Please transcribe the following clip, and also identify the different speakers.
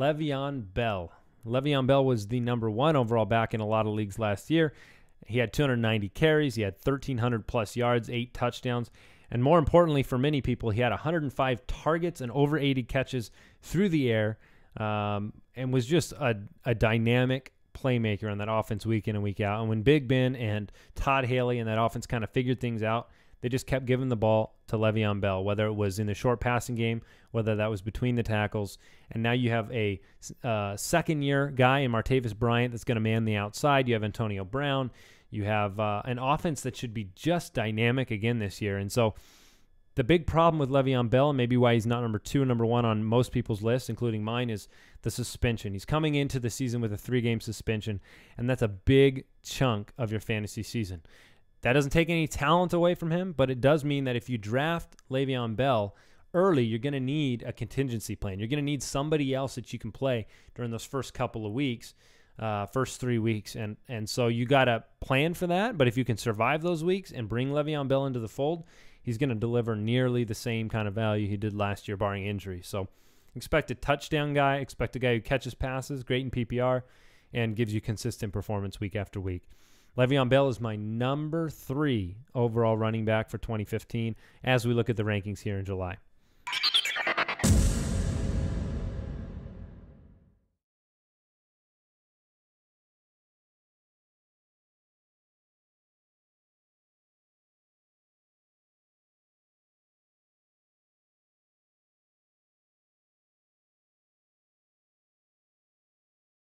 Speaker 1: Le'Veon Bell. Le'Veon Bell was the number one overall back in a lot of leagues last year. He had 290 carries, he had 1,300 plus yards, eight touchdowns, and more importantly for many people, he had 105 targets and over 80 catches through the air, um, and was just a, a dynamic playmaker on that offense week in and week out. And when Big Ben and Todd Haley and that offense kind of figured things out, they just kept giving the ball to Le'Veon Bell, whether it was in the short passing game, whether that was between the tackles. And now you have a uh, second year guy in Martavis Bryant that's going to man the outside. You have Antonio Brown. You have uh, an offense that should be just dynamic again this year. And so the big problem with Le'Veon Bell, and maybe why he's not number two, number one on most people's list, including mine, is the suspension. He's coming into the season with a three game suspension, and that's a big chunk of your fantasy season. That doesn't take any talent away from him, but it does mean that if you draft Le'Veon Bell early, you're going to need a contingency plan. You're going to need somebody else that you can play during those first couple of weeks, uh, first three weeks, and and so you got to plan for that. But if you can survive those weeks and bring Le'Veon Bell into the fold, he's going to deliver nearly the same kind of value he did last year, barring injury. So expect a touchdown guy, expect a guy who catches passes, great in PPR, and gives you consistent performance week after week. Le'Veon Bell is my number three overall running back for 2015 as we look at the rankings here in July.